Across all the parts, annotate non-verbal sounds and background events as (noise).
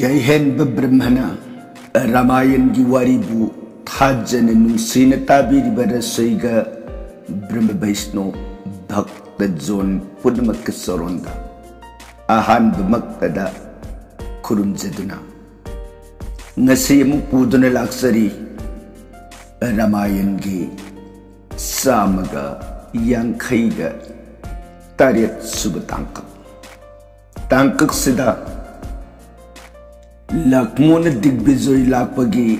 የይሄን ብብርመና ረማይን ጊዋሪቡ ታጀንኑ ሲነጣቢድ በደሰይገ ብርም በይስ ነው በቅጠት ሁድ መክሰሮንዳ አሃን በመቅጠዳ ኩሩም ዘድና ነሰየሙ ቡድን ላክሰሪ ረማይን ጌ ያንከይገ ታሪት ሱብ ታንቅ ታንቅቅ ስዳ ਲਕਮੋਨ ਦਿਗਬਿਜ਼ੋਈ ਲਾਪਗੀ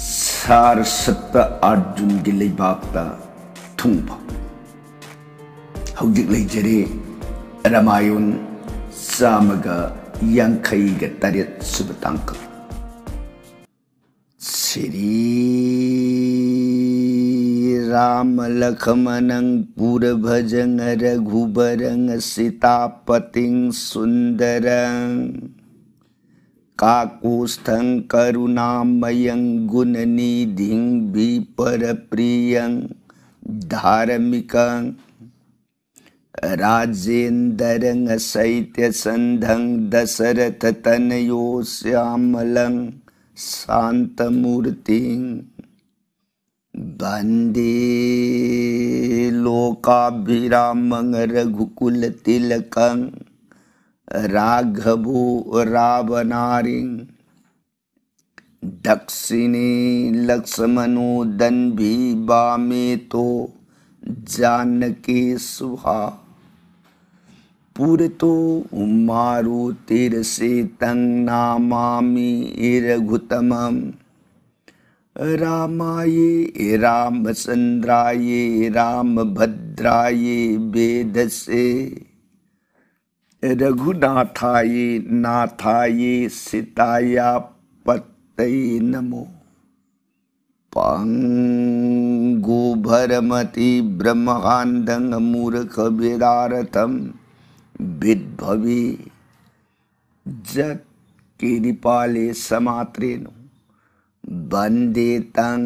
ਸਾਰ ਸਤ ਅਰਜੁਨ ਦੇ ਲਈ ਬਾਪਤਾ ਥੁੰਬ ਹੁਗਿਕ ਲਈ ਜਰੇ ਰਮਾਯੁਨ ਸਾਮਗ ਯੰਖੈ ਗਤਰਿ ਸੁਬਤੰਕ ਸ੍ਰੀ ਰਾਮ ਲਖਮਨੰ ਪੁਰ ਭਜੰ ਰਘੁਬਰੰ ਸਿਤਾਪਤਿੰ ਸੁੰਦਰੰ काकोष्ठं करुणामयं गुणनिधिं विपरप्रियं धार्मिकं दशरथतनयो श्यामलं शान्तमूर्तिं वन्देलोकाभिरामङ्गघुकुलतिलकं राघवो रावणारि दक्षिणी लक्ष्मणो दन्भी वामे तो जानके सुहा पुरतो मारुतिर्षे तं नामामि रघुतमम् रामाये रामचन्द्राये रामभद्राये वेदसे रघुनाथाये नाथाये सीताया पत्तये नमो पाङ्गुभरमति ब्रह्मान्दमूर्खविदारथं विद्भवे जत्किरिपाले समात्रेणु वन्दे तं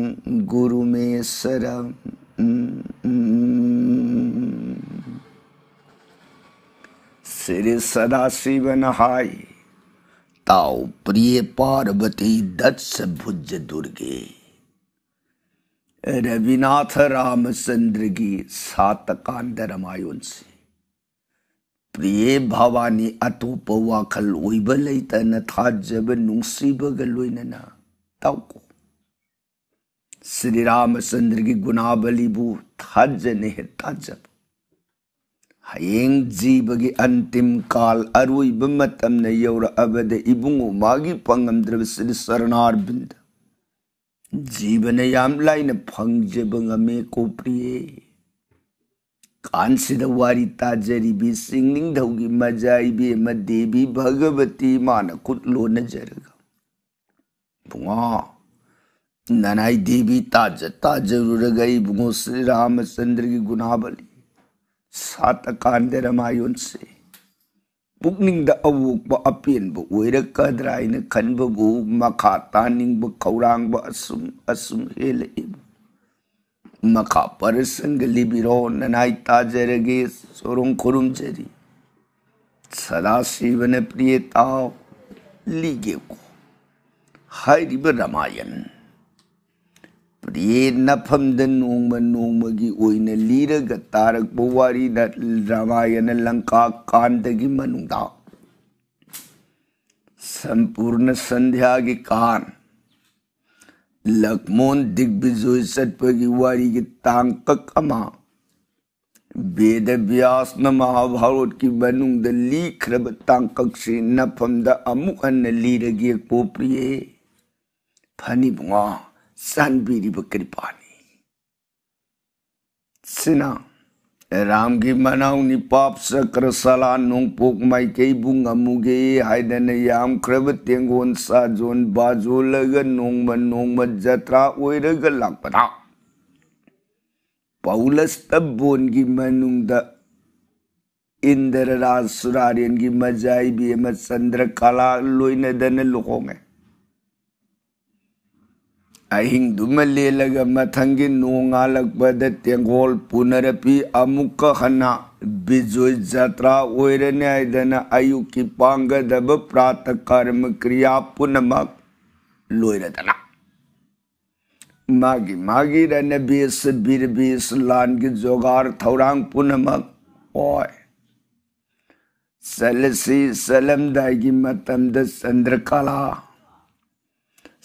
गुरुमेश्वरम् सिर सदाशिव नहाय ताओ प्रिय पार्वती दत्स भुज दुर्गे रविनाथ रामचंद्र की सात कांद रामायण से प्रिय भावानी अतोप वाखल ओब लेतन थाजब नुसीबग लोनना ताऊ श्री रामचंद्र की गुनाबली बू थाजने है ताजब ꯍꯌꯦꯡ ꯖꯤꯕꯒꯤ ꯑꯟꯇꯤꯝ ꯀꯥꯜ ꯑꯔꯣꯏꯕ ꯃꯇꯝꯅ ꯌꯧꯔꯛꯑꯕꯗ ꯏꯕꯨꯡꯉꯣ ꯃꯥꯒꯤ ꯐꯪꯉꯝꯗ꯭ꯔꯕꯁꯤꯗꯤ ꯁꯔꯅꯥꯔꯕꯤꯟꯗ ꯖꯤꯕꯅ ꯌꯥꯝ ꯂꯥꯏꯅ ꯐꯪꯖꯕ ꯉꯝꯃꯦ ꯀꯣꯄ꯭ꯔꯤꯌꯦ ꯀꯥꯟꯁꯤꯗ ꯋꯥꯔꯤ ꯇꯥꯖꯔꯤꯕꯤ ꯆꯤꯡꯅꯤꯡꯊꯧꯒꯤ ꯃꯖꯥ ꯏꯕꯦꯝꯃ ꯗꯦꯕꯤ ꯚꯒꯕꯇꯤ ꯃꯥꯅ ꯈꯨꯠ ꯂꯣꯟꯅꯖꯔꯒ ꯏꯕꯨꯡꯉꯣ ꯅꯅꯥꯏ ꯗꯦꯕꯤ ꯇꯥꯖ ꯇꯥꯖꯔꯨꯔꯒ ꯏꯕꯨꯡꯉꯣ ꯁ꯭ꯔꯤ ꯔꯥꯃꯆꯟꯗ꯭ꯔꯒꯤ ꯒꯨꯅꯥꯕꯂꯤ ꯁꯥꯇꯀꯥꯟꯗꯔꯃꯥꯌꯣꯟꯁꯦ ꯄꯨꯛꯅꯤꯡꯗ ꯑꯋꯣꯛꯄ ꯑꯄꯦꯟꯕ ꯑꯣꯏꯔꯛꯀꯗ꯭ꯔꯥꯅ ꯈꯟꯕꯕꯨ ꯃꯈꯥ ꯇꯥꯅꯤꯡꯕ ꯈꯧꯔꯥꯡꯕ ꯑꯁꯨꯝ ꯑꯁꯨꯝ ꯍꯦꯜꯂꯛꯏꯕ ꯃꯈꯥ ꯄꯔꯁꯪꯒ ꯂꯤꯕꯤꯔꯣ ꯅꯅꯥꯏ ꯇꯥꯖꯔꯒꯦ ꯆꯣꯔꯣꯡ ꯈꯨꯔꯨꯝꯖꯔꯤ ಸದಾ ಶಿವನ ಪ್ರಿಯತಾವ್ ಲಿಗೆಕು ಹರಿಬ ರಾಮಾಯಣ ꯌꯦꯠꯅꯐꯝꯗ ꯅꯣꯡꯃ ꯅꯣꯡꯃꯒꯤ ꯑꯣꯏꯅ ꯂꯤꯔꯒ ꯇꯥꯔꯛꯄ रामायण लंका ꯂꯪꯀꯥ ꯀꯥꯟꯗꯒꯤ ꯃꯅꯨꯡꯗ संपूर्ण संध्या की कान लक्ष्मण दिग्विजय सतपगी वारी की तांक कमा वेद व्यास न महाभारत की बनुंग लीखरब तांकक से न फमद अमुक अन्न लीरगे को प्रिय फनी बुआ सन भी रिब कृपानी सिना राम की मनाऊ नि पाप सक्र सला नोंग पोक मई कई बुंग मुगे हाइदन याम क्रब तेंगोन सा जोन बाजो लग नोंग म नोंग म जत्रा ओइर ग लापना पौलस तबोन की मनुंग द इंद्र राज सुरारियन की मजाई भी मत चंद्र कला लोइन दन लुखोंगे ꯑꯍꯤꯡꯗꯨꯃ ꯂꯦꯜꯂꯒ ꯃꯊꯪꯒꯤ ꯅꯣꯡꯉꯥꯜꯂꯛꯄꯗ ꯇꯦꯡꯒꯣꯜ ꯄꯨꯅꯔꯛꯄꯤ ꯑꯃꯨꯛꯀ ꯍꯟꯅ ꯕꯤꯖꯣꯏ ꯖꯇ꯭ꯔꯥ ꯑꯣꯏꯔꯅꯤ ꯍꯥꯏꯗꯅ ꯑꯌꯨꯛꯀꯤ ꯄꯥꯡꯒꯗꯕ ꯄ꯭ꯔꯥꯇ ꯀꯔꯃ ꯀ꯭ꯔꯤꯌꯥ ꯄꯨꯝꯅꯃꯛ ꯂꯣꯏꯔꯗꯅ मागी मागी रहने बीस बीर बीस लान की जोगार थौरांग पुनमक ओय सलसी सलम दाई की मतम द चंद्रकला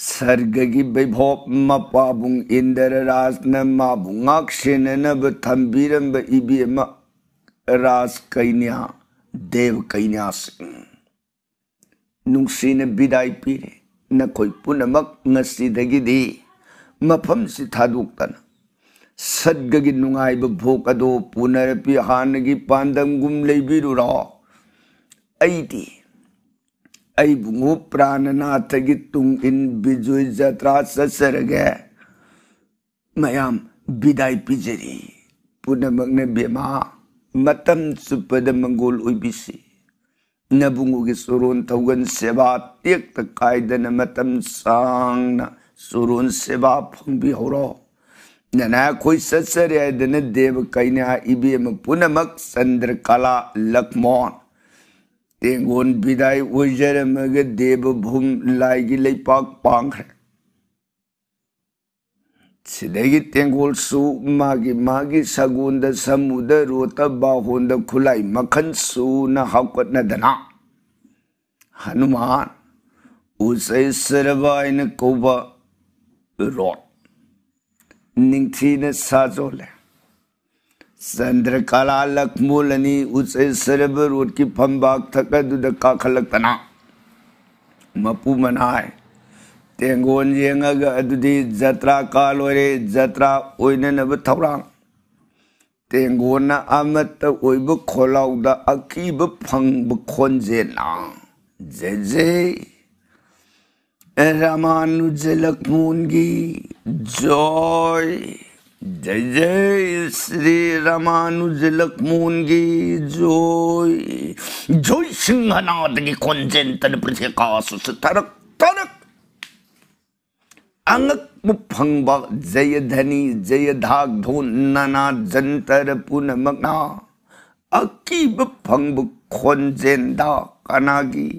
सर्गगि बैभोम पाबुंग इंदर रास न माबुंग इबीम रास कैन्या देव कैन्या सिंह नुंगसीन पीरे न कोई पुनमक नसी मफम से थादुकन सद्गगि की ब भोग दो पुनर पिहान गि पांदम गुम लेबिरुरा अबु प्राणनाथगी तुम इन बिजुई जत्रा ससरग मयाम विदाई पीजरी पूर्णमकने बेमा मतम सुपद मंगोल उबीसी नबुंगुगी सुरोन थौगन सेवा त्यक्त कायदन मतम सांगना सुरोन सेवा फंगबी होरो नना कोई ससर दन देव कैना इबेम पूर्णमक चंद्रकला लखमोन मग देव भूम ꯗꯦꯕꯚꯨꯝ ꯂꯥꯏꯒꯤ ꯂꯩꯄꯥꯛ ꯄꯥꯡꯈ꯭ꯔꯦ सिदेगी तेंगोल सु मागी मागी सगुंद समुद रोत द खुलाई मखन सु न हकत न धना हनुमान उसे सरवाइन कोबा रोट निंथी ने साजोले लक लक्मूलनी उसे सर्व रोड की फम्बाक खलक तना मपू मनाए तेंगोन येंग अदुदी जत्रा काल कालोरे जत्रा ओइने नब थौरां तेंगोन अमत ओइब खोलाउद अकीब फंग ना जे जे रामानुज लक की जोई जय जय श्री रामानुज लक्ष्मण की जोय जोय सिंहनाथ की कॉन्जेंटन प्रकाश तरक तरक अंगक मुफंग जय धनी जय धाग धोन नना जंतर पुन मगना अकीब फंग खोजेंदा कनागी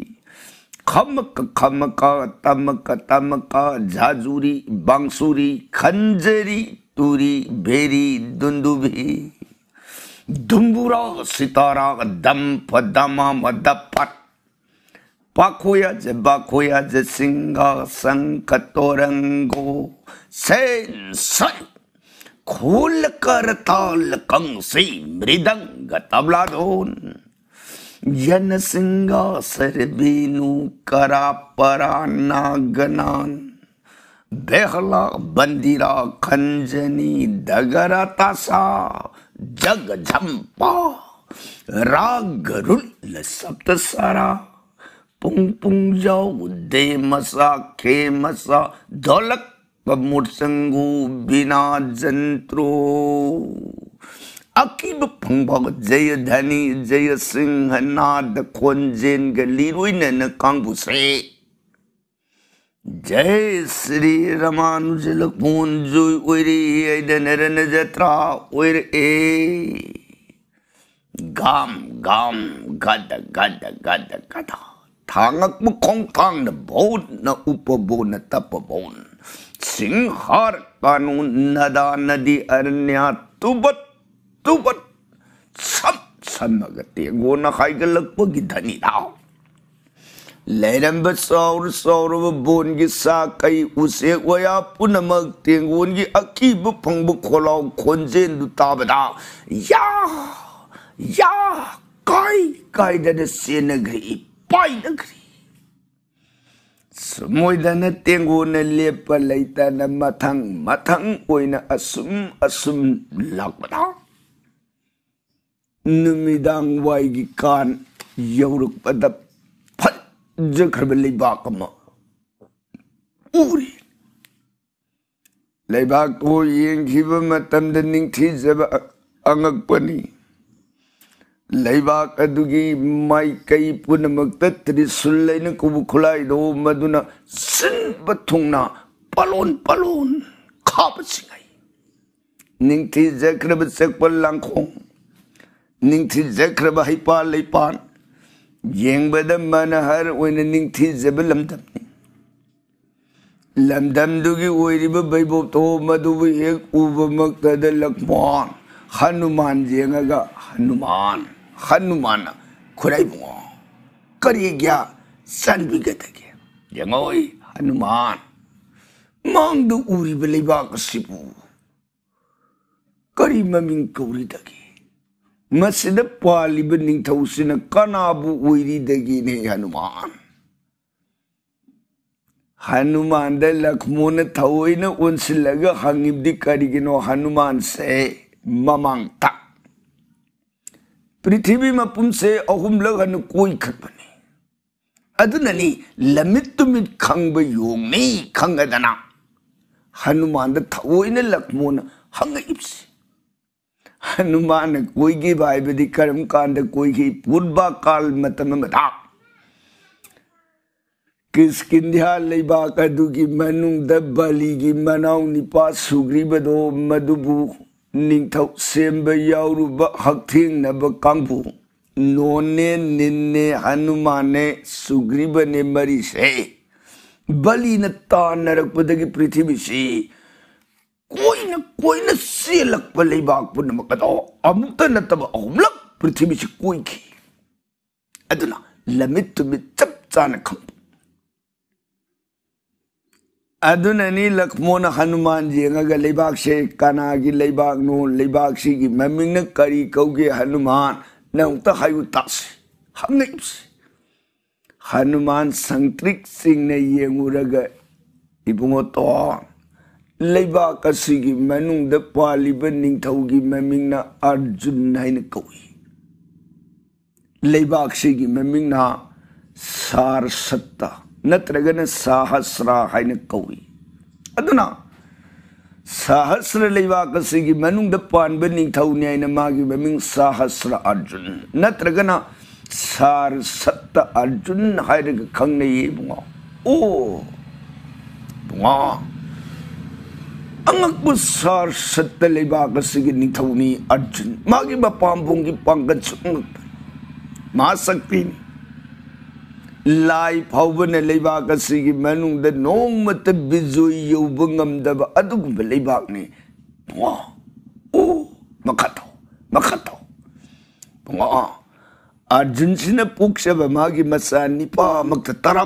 खमक खमका तमक तमका झाजूरी बांसुरी खंजरी तूरी भेरी दुंदुभी धुम्बुरा सितारा दम्फ दम दपट पाखोया जे बाखोया जे सिंगा संक तोरंगो सेन सैन खोल कर ताल कंसी मृदंग तबला धोन यन सर बीनू करा परा नागनान बेहला बंदीरा खंजनी दगरा तासा जग झंपा राग रुल सप्त सारा पुंग पुंग जाओ दे मसा खे मसा धौलक मुटसंगू बिना जंत्रो अकीब फंगभग जय धनी जय सिंह नाद खोन जेन गली रुई ने न कांगु से जय श्री रमानुज लखून जु उर जत्रा उर ए गाम गाम गद गद गद गद थांगक मुखों थांग न बोन न उप बोन तप बोन सिंहार कानून नदा नदी अरण्या तुबत तुबत सब सन्नगते गो न खाई गलक पगी धनी Rao Lainan bersaur saur bebun gi sakai usik waya pun nama tinggun gi aki bepeng bekolau konjen du tabada. Ya, ya, kai, kai dana si negeri, pai negeri. Semua dana tinggun na lepa laita na matang, matang waina asum, asum lakbada. Numidang waigi kan, yauruk padap ذكر بالليباق أوري ليباق تو ينكيب متم دنين تيزب أنك بني लैबाक अदुगी माई लेपान ꯌꯦꯡꯕꯗ ꯃꯅꯍꯔ ꯑꯣꯏꯅ ꯅꯤꯡꯊꯤꯖꯕ ꯂꯝꯗꯝꯅꯤ ꯂꯝꯗꯝꯗꯨꯒꯤ ꯑꯣꯏꯔꯤꯕ ꯕꯩꯕꯣꯞꯇꯣꯞ ꯃꯗꯨꯕꯨ ꯍꯦꯛ ꯎꯕꯃꯛꯇꯗ ꯂꯛꯃꯣꯟ ꯍꯅꯨꯃꯥꯟ ꯌꯦꯡꯉꯒ ꯍꯅꯨꯃꯥꯟ ꯍꯅꯨꯃꯥꯟꯅ ꯈꯨꯔꯥꯏꯕꯨꯡꯉꯣ ꯀꯔꯤꯒ꯭ꯌꯥ ꯆꯟꯕꯤꯒꯗꯒꯦ ꯌꯦꯡꯉꯣꯏ ꯍꯅꯨꯃꯥꯟ ꯃꯥꯡꯗ ꯎꯔꯤꯕ ꯂꯩꯕꯥꯛ ꯑꯁꯤꯕꯨ ꯀꯔꯤ ꯃꯃꯤꯡ ꯀꯧꯔꯤꯗꯒꯦ ꯃꯁꯤꯗ ꯄꯥꯜꯂꯤꯕ ꯅꯤꯡꯊꯧꯁꯤꯅ ꯀꯅꯥꯕꯨ ꯑꯣꯏꯔꯤꯗꯒꯤꯅꯤ ꯍꯅꯨꯃꯥꯟ ꯍꯅꯨꯃꯥꯟꯗ ꯂꯛꯃꯣꯅ ꯊꯑꯣꯏꯅ ꯑꯣꯟꯁꯤꯜꯂꯒ ꯍꯪꯉꯤꯕꯗꯤ ꯀꯔꯤꯒꯤꯅꯣ ꯍꯅꯨꯃꯥꯟꯁꯦ ꯃꯃꯥꯡꯇ ꯄ꯭ꯔꯤꯊꯤꯕꯤ ꯃꯄꯨꯝꯁꯦ ꯑꯍꯨꯝꯂꯛ ꯍꯟꯅ ꯀꯣꯏꯈꯠꯄꯅꯤ ꯑꯗꯨꯅꯅꯤ ꯂꯝꯃꯤꯠ ꯇꯨꯃꯤꯠ ꯈꯪꯕ ꯌꯣꯡꯅꯤ ꯈꯪꯒꯗꯅ ꯍꯅꯨꯃꯥꯟꯗ ꯊꯑꯣꯏꯅ ꯂꯛꯃꯣꯅ ꯍꯪꯉꯛꯏꯕꯁꯤ हनुमान कोई भाई कर्म कांड कोई पूर्वा काल मतम किसकिंध्या लेबाक अदुगी मनुंगद निपा नोने निन्ने हनुमाने सुग्रीबने मरी से बलीन तानरकपदगी पृथ्वी से કોઈને કોઈને સીએ લખવા લેવા પૂર્ણમાં કદો અમુક નતબ અહુમલક પૃથ્વીસꯤ કોઈખી અદુના લમિત તુમિત ચપ ꯑꯗꯨꯅꯅꯤ ꯂꯛꯃꯣꯅ ꯍꯅꯨꯃꯥꯟ ꯌꯦꯡꯉꯒ ꯂꯩꯕꯥꯛꯁꯦ ꯀꯅꯥꯒꯤ ꯂꯩꯕꯥꯛꯅꯣ ꯂꯩꯕꯥꯛꯁꯤꯒꯤ ꯃꯃꯤꯡꯅ ꯀꯔꯤ ꯀꯧꯒꯦ ꯍꯅꯨꯃꯥꯟ ꯅꯪꯇ ꯍꯥꯏꯌꯨ ꯇꯥꯁꯤ ꯍꯪꯅꯩꯁꯤ ꯍꯅꯨꯃꯥꯟ ꯁꯪꯇ꯭ꯔꯤꯛ ꯌꯦꯡꯉꯨꯔꯒ ꯏꯕꯨꯡꯉꯣ ꯇꯣꯟ ꯂꯩꯕꯥꯛ ꯑꯁꯤꯒꯤ ꯃꯅꯨꯡꯗ ꯄꯥꯜꯂꯤꯕ ꯅꯤꯡꯊꯧꯒꯤ ꯃꯃꯤꯡꯅ ꯑꯔꯖꯨꯟ ꯍꯥꯏꯅ ꯀꯧꯏ ꯂꯩꯕꯥꯛꯁꯤꯒꯤ ꯃꯃꯤꯡꯅ ꯁꯥꯔꯁꯠꯇ ꯅꯠꯇ꯭ꯔꯒꯅ ꯁꯥꯍꯁ꯭ꯔꯥ ꯍꯥꯏꯅ ꯀꯧꯏ ꯑꯗꯨꯅ ꯁꯍꯁ꯭ꯔ ꯂꯩꯕꯥꯛ ꯑꯁꯤꯒꯤ ꯃꯅꯨꯡꯗ ꯄꯥꯟꯕ ꯅꯤꯡꯊꯧꯅꯤ ꯍꯥꯏꯅ ꯃꯥꯒꯤ ꯃꯃꯤꯡ ꯁꯍꯁ꯭ꯔ ꯑꯔꯖꯨꯟ ꯅꯠꯇ꯭ꯔꯒꯅ ꯁꯥꯔꯁꯠꯇ ꯑꯔꯖꯨꯟ ꯍꯥꯏꯔꯒ ꯈꯪꯅꯩꯌꯦ ꯏꯕꯨꯡꯉꯣ ꯑꯣ ꯏꯕꯨꯡꯉꯣ अंगसार सत्तनी अर्जुन मांग मांगी पांगज मां शक्ति लाई फौबन लेबागसी मनुद नोम बिजोई यूब अर्जुन सिने पुक्षब मांग मसानी निप मक्त तरा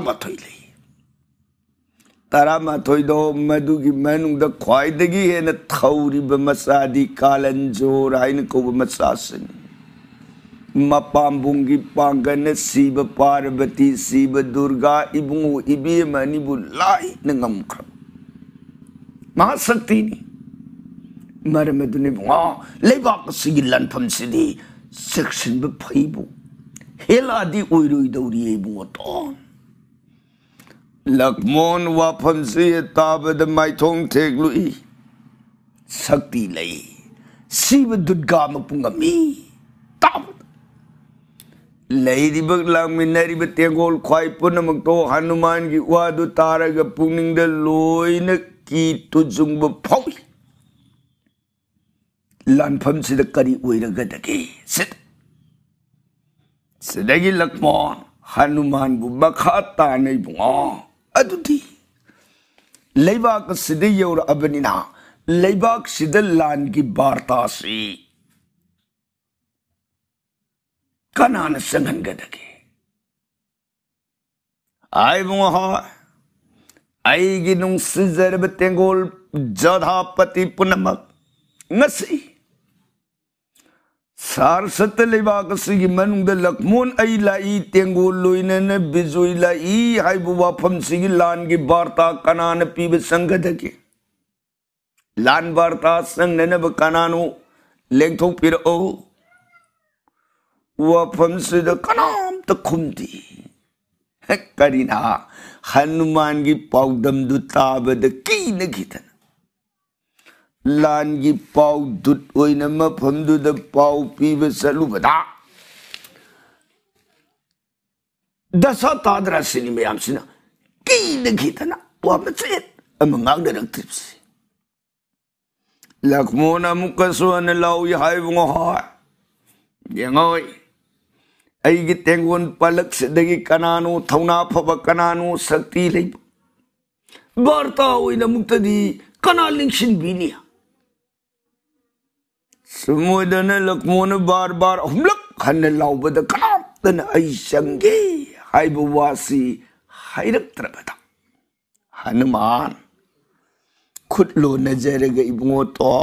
tara ma thoi do madu gi manu da khwai de gi hen thauri be masadi kalan jo rain ko be masasin ma pambung gi pangan si be parbati si be durga ibu ibi mani bu lai nengam kha ma sakti ni mar me dunni ma leba si gi lan pham si di section be phai bu hela di oi roi dauri ibu ton ลักมอนวาพันซีตาบดมไมทงเทกลุยสักตีเลยซีบดุดกามปุงกมีตาบเลยดิบกลางมินนารีบเตียงโกลควายปุนมักโตฮันุมานกิวาดุตารกับปุงนิงเดลลอยนักกีตุจุงบพอยลันพันซีตะกรีอวยรกตะกีสิสิดกิลักมอนฮันุมานกุบบะขาตาในบุงอ लेबाक सिद्धियोर अभिनिना लेबाक सिद्धलान की वार्ता से कनान संगन के दके आई मुहा आई गिनुं scissor बतेंगोल जधा पुनमक नसी सार सत लेबाक मनुंग लक्ष्मण अई लाई तेंगु लुइनन बिजुई लाई हाइबु वाफम सिगी लान की वार्ता कनान पीब संगदके लान वार्ता संगनब कनानो लेंथो फिर ओ वाफम सिद कनाम त खुमती करीना हनुमान की पाउदम दुताबद की नगितन ลานกิปาวดุดโอยนัมพมดุดปาวพีเวสลุบดาดัสตาดรัสินิเมยามสินะกีดกีตนะว่ามันจะเอ็มงักเดรักทิพสิลักมอนามุกสวนเลาวิหายวงหะยังไงไอ้กิเตงวนปลักสดกิกนานุทวนาพบกนานุสติเลยบาร์ตาโอยนัมุตดีกนาลิงชินบีเนีย semua dana lakmona barbar umlek hanne lau bada kam dana ai sangge hai buwasi hai rak terbata hanuman kut lo najare ge ibungo to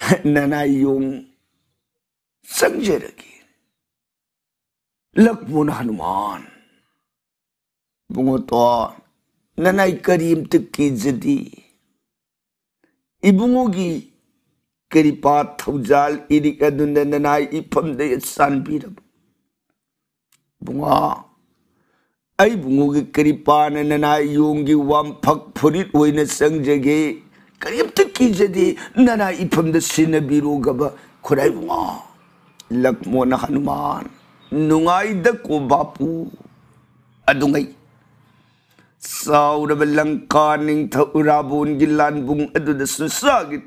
(laughs) nana yung sangje lagi lakmona hanuman ibungo to nana ikarim tikki jadi ibungo gi ꯀꯔꯤꯄꯥ ꯊꯧꯖꯥꯜ ꯏꯔꯤꯛ ꯑꯗꯨꯅ ꯅꯅꯥꯏ ꯏꯐꯝꯗ ꯆꯥꯟꯕꯤꯔꯕ ꯕꯨꯡꯉꯥ ꯑꯩ ꯕꯨꯡꯉꯣꯒꯤ ꯀꯔꯤꯄꯥꯅ ꯅꯅꯥꯏ ꯌꯣꯡꯒꯤ ꯋꯥꯝꯐꯛ ꯐꯨꯔꯤꯠ ꯑꯣꯏꯅ ꯆꯪꯖꯒꯦ ꯀꯔꯤꯝꯇ ꯀꯤꯖꯗꯦ ꯅꯅꯥꯏ ꯏꯐꯝꯗ ꯁꯤꯟꯅꯕꯤꯔꯨꯒꯕ ꯈꯨꯔꯥꯏ ꯂꯛꯃꯣꯅ ꯍꯅꯨꯃꯥꯟ ꯅꯨꯡꯉꯥꯏꯗ ꯀꯣꯕꯥꯄꯨ ꯑꯗꯨꯉꯩ ꯆꯥꯎꯔꯕ ꯂꯪꯀꯥ ꯅꯤꯡꯊꯧ ꯎꯔꯥꯕꯣꯟꯒꯤ ꯂꯥꯟꯕꯨꯡ ꯑꯗꯨꯗ ꯁꯨꯁꯥꯒꯤ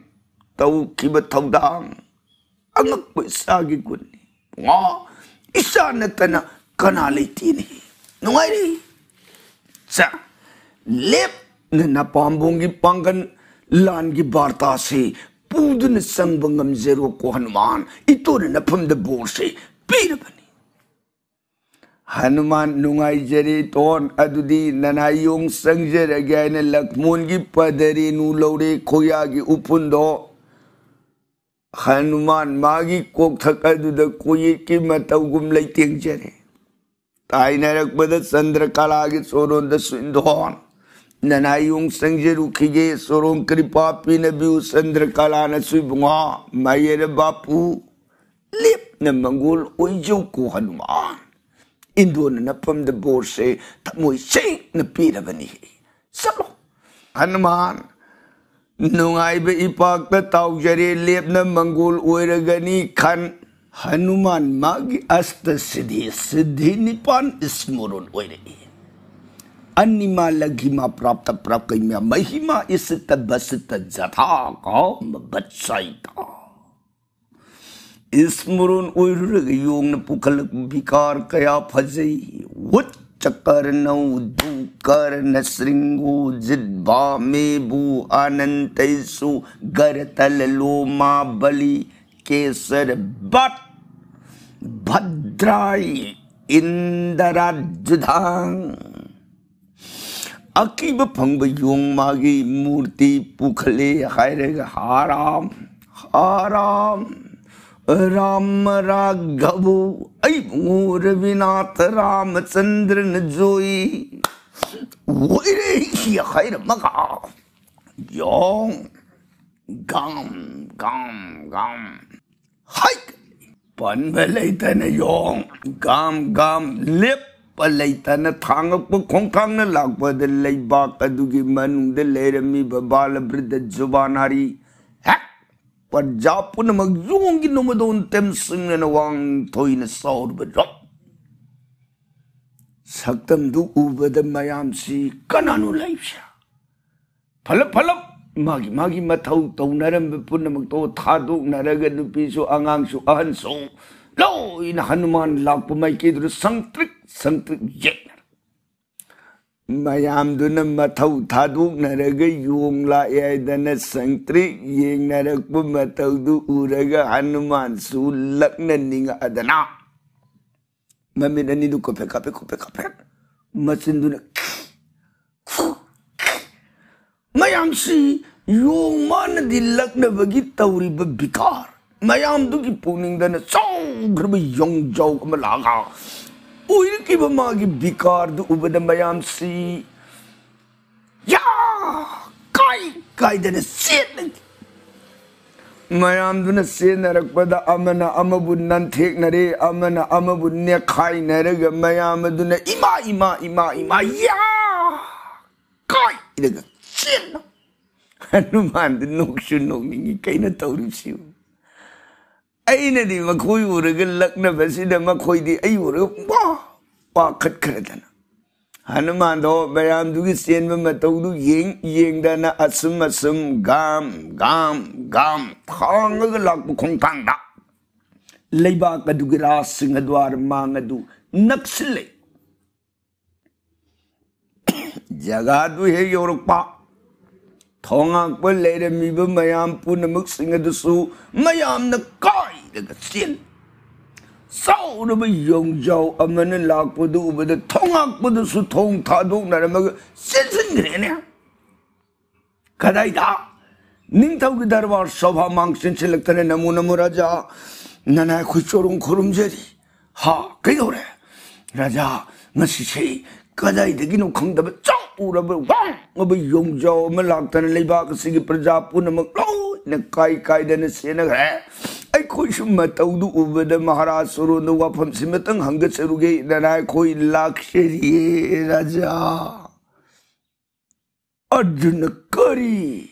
tau kiba tau dang angak pe sagi kunni wa isa na tana kana le ti ni nungai ri sa lep na na pambung gi pangan lan gi barta se pudun sambangam zero ko hanuman itu na pham de bor se pira bani Hanuman nungai jari ton adudi nanayung sangjer agayana lakmun gi padari nulaure koyagi upundo. Hanuman मागी को को ये Coke थकादुदा कोयिकी मतगुम लैतेंग जरे ताई ताइनरक बद चंद्रकलागी सोरोंद सिंधोन ननायुंग संजरु खिजे सोरों कृपा P उस संद्र चंद्रकला न सुबुआ मायर बापू लिप न मंगोल ओइजो को हनुमान इंदोन नपम द बोर से तमोई से न पीर पीरबनी सलो हनुमान ꯅꯨꯡꯉꯥꯏꯕ ꯏꯄꯥꯛꯇ ꯇꯥꯎꯖꯔꯦ ꯂꯦꯞꯅ मंगोल ओरगनी खन हनुमान मागी अस्त सिद्धि सिद्धि निपान स्मरण ओरई अनिमा लघिमा प्राप्त प्राप्त में महिमा इस तबसत जथा काम बच्चाई था स्मरण योग न पुखल विकार कया फजई उच्च चकर नौ धूकर न श्रृंगु जिद्वा भू अनंत गर तल मा बलि केसर बट भद्राई इंदराजुधांग अकीब फंग योंग मागी मूर्ति पुखले हर हाराम हाराम राम राघवो ऐ मोर विनाथ रामचंद्र न जोई खैर मगा यो गाम गाम गाम हाइक पन में यो गाम गाम लिप लेतन थांगप खोंखांग लागपद लेबाक अदुगी मनुंद लेरमी बाल वृद्ध जुबानारी nawang Pan japu na magyungi na madoon saur temsing na toy badrop. k Punjab न d क जोंगी नम दो तेम स ि a ह ने व ा a ग थ ो a p े सौर ब ज a सकतम दु उबद म य ा a सी कनानु लाइशा फल फल म ा ग a मागी म a ौ तौ नरम प ु न म n तो था दो न र a n ु प ी स ु अंगांगसु अ ह न n ु लो इन हनुमान लाप मई के स ं त ् र t r i ं त ् र ि क ये မယံဒုနမထုထာဒုနရဂယုံလာယေဒနစံတရိယေနရကပမတုဒုဥရဂဟနုမန်စုလက္ခဏနိငအဒနာမမေနနိဒုကပကပကပကပမစင်ဒုနမယံစီယုံမန်ဒီလက္ခဏဝဂိတဝရဘိကာမယံဒုကိပုန်င္ဒနစောဂရမယုံဂျောကမလာခာ ꯂꯩꯈꯤꯕ ꯃꯥꯒꯤ ꯕꯤꯀꯥꯔꯗꯨ ꯎꯕꯗ ꯃꯌꯥꯝꯁꯤ ꯌꯥ ꯀꯥꯏ ꯀꯥꯏꯗꯅ ꯆꯦꯠꯂꯤ ꯃꯌꯥꯝꯗꯨꯅ ꯆꯦꯟꯅꯔꯛꯄꯗ ꯑꯃꯅ ꯑꯃꯕꯨ ꯅꯟꯊꯦꯛꯅꯔꯦ ꯑꯃꯅ ꯑꯃꯕꯨ ꯅꯦꯛꯈꯥꯏꯅꯔꯒ ꯃꯌꯥꯝ ꯑꯗꯨꯅ ꯏꯃꯥ ꯏꯃꯥ ꯏꯃꯥ ꯏꯃꯥ ꯌꯥ ꯀꯥꯏꯔꯒ ꯆꯦꯜꯂ ꯍꯅꯨꯃꯥꯟꯗꯨ ꯅꯣꯛꯁꯨ ꯅꯣꯛꯅꯤꯡꯉꯤ ꯀꯩꯅꯣ ꯇꯧꯔꯤꯕꯁꯤꯕꯨ ꯑꯩꯅꯗꯤ ꯃꯈꯣꯏ ꯎꯔꯒ ꯂꯛꯅꯕꯁꯤꯗ ꯃꯈꯣꯏꯗꯤ ꯑꯩ ꯎꯔꯒ ꯋꯥ ꯄꯥꯈꯠꯈ꯭ꯔꯗꯅ ꯍꯅꯨꯃꯥꯟꯗꯣ ꯕꯩꯔꯥꯝꯗꯨꯒꯤ ꯆꯦꯟꯕ ꯃꯇꯧꯗꯨ ꯌꯦꯡ ꯌꯦꯡꯗꯅ ꯑꯁꯨꯝ ꯑꯁꯨꯝ ꯒꯥꯝ ꯒꯥꯝ ꯒꯥꯝ ꯊꯥꯡꯉꯒ ꯂꯥꯛꯄ ꯈꯣꯡꯊꯥꯡꯗ ꯂꯩꯕꯥꯛ ꯑꯗꯨꯒꯤ ꯔꯥꯖꯁꯤꯡ ꯑꯗꯨꯋꯥꯔ ꯃꯥꯡ ꯑꯗꯨ ꯅꯛꯁꯤꯜꯂꯦ ꯖꯒꯥꯗꯨ ꯍꯦꯛ ꯌꯧꯔꯛꯄ ꯊꯣꯉꯥꯛꯄ ꯂꯩꯔꯝꯃꯤꯕ ꯃꯌꯥꯝ ꯄꯨꯝꯅꯃꯛꯁꯤꯡ ꯑꯗꯨꯁꯨ ꯃꯌꯥꯝꯅ ꯀꯥꯏꯔꯒ ꯆꯦꯜꯂꯤ ꯆꯥꯎꯔꯕ ꯌꯣꯡꯖꯥꯎ ꯑꯃꯅ ꯂꯥꯛꯄꯗꯨ ꯎꯕꯗ ꯊꯣꯡꯉꯥꯛꯄꯗꯨꯁꯨ ꯊꯣꯡ ꯊꯥꯗꯣꯛꯅꯔꯝꯃꯒ ꯆꯦꯟꯁꯤꯟꯈ꯭ꯔꯦꯅꯦ ꯀꯗꯥꯏꯗ ꯅꯤꯡꯊꯧꯒꯤ ꯗꯔꯕꯥꯔ ꯁꯣꯚꯥ ꯃꯥꯡ ꯆꯦꯟꯁꯤꯜꯂꯛꯇꯅ ꯅꯃꯨ ꯅꯃꯨ ꯔꯥꯖꯥ ꯅꯅꯥ ꯑꯩꯈꯣꯏ ꯆꯣꯔꯨꯝ ꯈꯨꯔꯨꯝꯖꯔꯤ ꯍꯥ ꯀꯩꯗꯧꯔꯦ ꯔꯥꯖꯥ ꯉꯁꯤꯁꯦ ꯀꯗꯥꯏꯗꯒꯤꯅꯣ ꯈꯪꯗꯕ ꯆꯥꯎꯔꯕ ꯋꯥꯡꯉꯕ ꯌꯣꯡꯖꯥꯎ ꯑꯃ ꯂꯥꯛꯇꯅ ꯂꯩꯕꯥꯛ ꯑꯁꯤꯒꯤ ꯄ꯭ꯔꯖꯥ ꯄꯨꯝꯅꯃꯛ ꯂꯣꯏꯅ ꯀꯥꯏ ꯀꯥꯏꯗꯅ ꯁꯦꯟꯅꯈ꯭ꯔꯦ मतौद उबद महाराज सुरु वफम सिमत हंग सुरुगे राजा अर्जुन करी